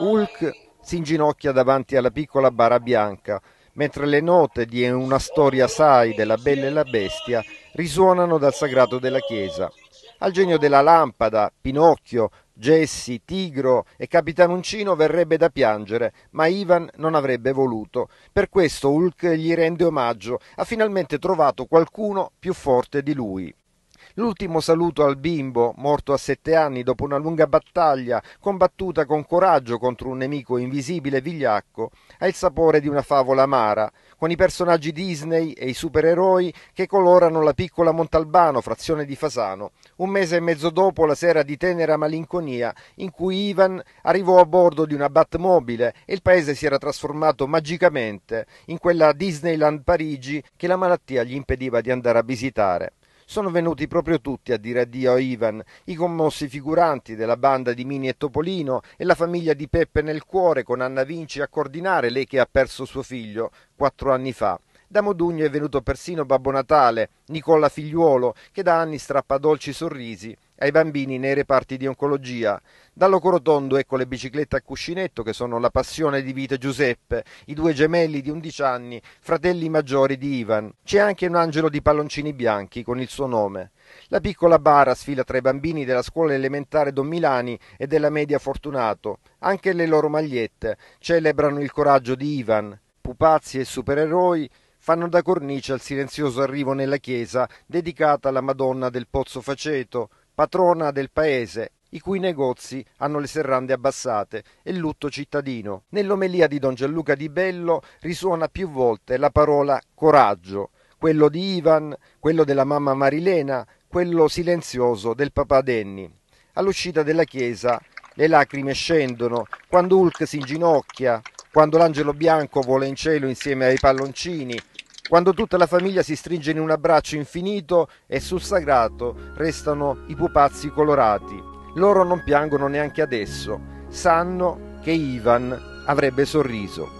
Hulk si inginocchia davanti alla piccola bara bianca, mentre le note di una storia sai della Bella e la Bestia risuonano dal sagrato della chiesa. Al genio della lampada, Pinocchio, Gessi, Tigro e Capitan Uncino verrebbe da piangere, ma Ivan non avrebbe voluto. Per questo Hulk gli rende omaggio, ha finalmente trovato qualcuno più forte di lui. L'ultimo saluto al bimbo, morto a sette anni dopo una lunga battaglia combattuta con coraggio contro un nemico invisibile e vigliacco, ha il sapore di una favola amara, con i personaggi Disney e i supereroi che colorano la piccola Montalbano, frazione di Fasano, un mese e mezzo dopo la sera di tenera malinconia in cui Ivan arrivò a bordo di una Batmobile e il paese si era trasformato magicamente in quella Disneyland Parigi che la malattia gli impediva di andare a visitare sono venuti proprio tutti a dire addio a Ivan, i commossi figuranti della banda di Mini e Topolino e la famiglia di Peppe nel cuore con Anna Vinci a coordinare lei che ha perso suo figlio quattro anni fa. Da Modugno è venuto persino Babbo Natale, Nicola Figliuolo, che da anni strappa dolci sorrisi ai bambini nei reparti di oncologia. Dall'Ocorotondo ecco le biciclette a cuscinetto che sono la passione di Vito Giuseppe, i due gemelli di 11 anni, fratelli maggiori di Ivan. C'è anche un angelo di palloncini bianchi con il suo nome. La piccola bara sfila tra i bambini della scuola elementare Don Milani e della media Fortunato. Anche le loro magliette celebrano il coraggio di Ivan. Pupazzi e supereroi fanno da cornice al silenzioso arrivo nella chiesa dedicata alla Madonna del Pozzo Faceto, patrona del paese, i cui negozi hanno le serrande abbassate e il lutto cittadino. Nell'omelia di Don Gianluca Di Bello risuona più volte la parola coraggio, quello di Ivan, quello della mamma Marilena, quello silenzioso del papà Denny. All'uscita della chiesa le lacrime scendono quando Hulk si inginocchia, quando l'angelo bianco vola in cielo insieme ai palloncini, quando tutta la famiglia si stringe in un abbraccio infinito e sul sagrato restano i pupazzi colorati. Loro non piangono neanche adesso, sanno che Ivan avrebbe sorriso.